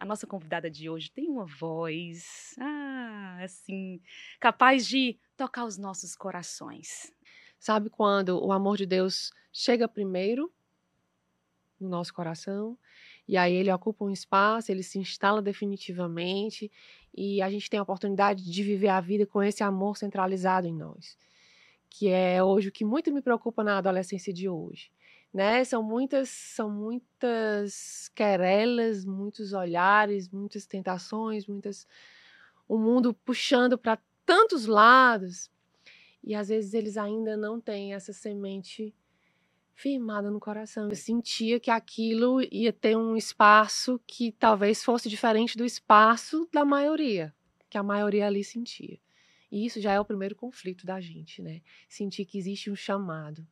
A nossa convidada de hoje tem uma voz, ah, assim, capaz de tocar os nossos corações. Sabe quando o amor de Deus chega primeiro no nosso coração e aí ele ocupa um espaço, ele se instala definitivamente e a gente tem a oportunidade de viver a vida com esse amor centralizado em nós, que é hoje o que muito me preocupa na adolescência de hoje né? São muitas, são muitas querelas, muitos olhares, muitas tentações, muitas o mundo puxando para tantos lados. E às vezes eles ainda não têm essa semente firmada no coração. Eu sentia que aquilo ia ter um espaço que talvez fosse diferente do espaço da maioria, que a maioria ali sentia. E isso já é o primeiro conflito da gente, né? Sentir que existe um chamado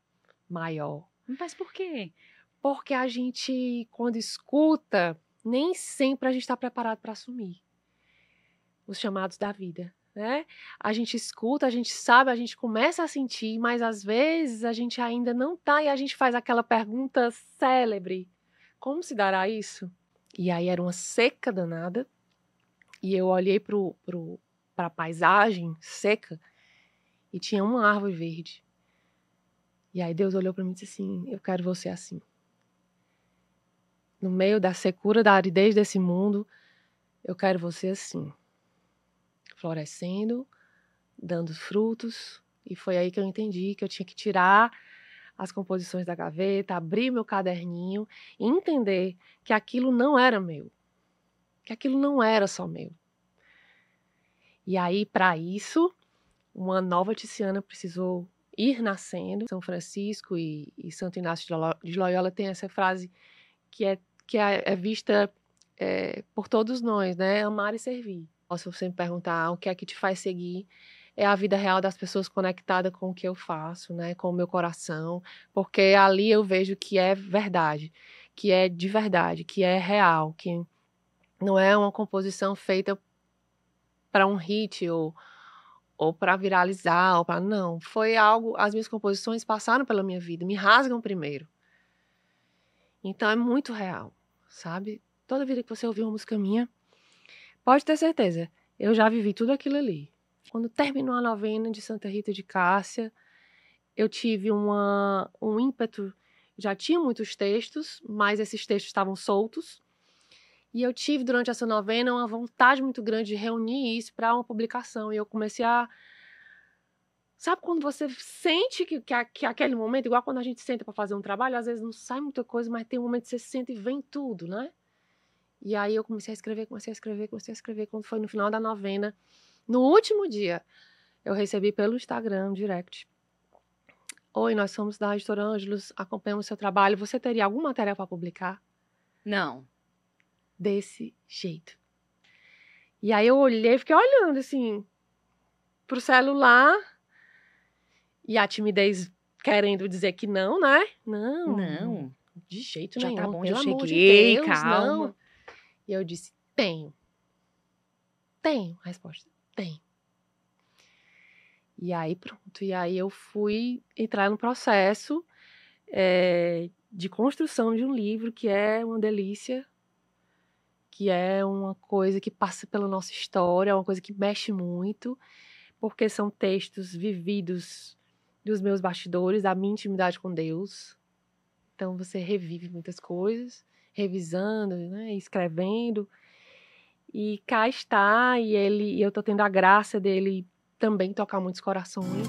maior, mas por quê? Porque a gente, quando escuta, nem sempre a gente está preparado para assumir os chamados da vida. Né? A gente escuta, a gente sabe, a gente começa a sentir, mas às vezes a gente ainda não tá e a gente faz aquela pergunta célebre: como se dará isso? E aí era uma seca danada e eu olhei para pro, pro, a paisagem seca e tinha uma árvore verde. E aí Deus olhou para mim e disse assim: Eu quero você assim. No meio da secura, da aridez desse mundo, eu quero você assim. Florescendo, dando frutos. E foi aí que eu entendi que eu tinha que tirar as composições da gaveta, abrir meu caderninho e entender que aquilo não era meu. Que aquilo não era só meu. E aí, para isso, uma nova Tiziana precisou ir nascendo. São Francisco e, e Santo Inácio de Loyola tem essa frase que é, que é, é vista é, por todos nós, né? Amar e servir. Se você me perguntar o que é que te faz seguir, é a vida real das pessoas conectada com o que eu faço, né? Com o meu coração, porque ali eu vejo que é verdade, que é de verdade, que é real, que não é uma composição feita para um hit ou ou para viralizar, ou para não. Foi algo, as minhas composições passaram pela minha vida, me rasgam primeiro. Então é muito real, sabe? Toda vida que você ouvir uma música minha, pode ter certeza, eu já vivi tudo aquilo ali. Quando terminou a novena de Santa Rita de Cássia, eu tive uma, um ímpeto, já tinha muitos textos, mas esses textos estavam soltos. E eu tive durante essa novena uma vontade muito grande de reunir isso para uma publicação. E eu comecei a. Sabe quando você sente que, que, que aquele momento, igual quando a gente senta para fazer um trabalho, às vezes não sai muita coisa, mas tem um momento que você sente e vem tudo, né? E aí eu comecei a escrever, comecei a escrever, comecei a escrever. Quando foi no final da novena, no último dia, eu recebi pelo Instagram direct. Oi, nós somos da Editora Ângelos, acompanhamos seu trabalho. Você teria algum material para publicar? Não desse jeito. E aí eu olhei, fiquei olhando assim pro celular e a timidez querendo dizer que não, né? Não. Não. De jeito já tá nenhum. Já tá bom, já cheguei, de Deus, calma. Não. E eu disse: tenho. Tenho. A resposta: tenho. E aí pronto. E aí eu fui entrar no processo é, de construção de um livro que é uma delícia, que é uma coisa que passa pela nossa história, é uma coisa que mexe muito, porque são textos vividos dos meus bastidores, da minha intimidade com Deus. Então você revive muitas coisas, revisando, né, escrevendo. E cá está, e ele, e eu tô tendo a graça dele também tocar muitos corações.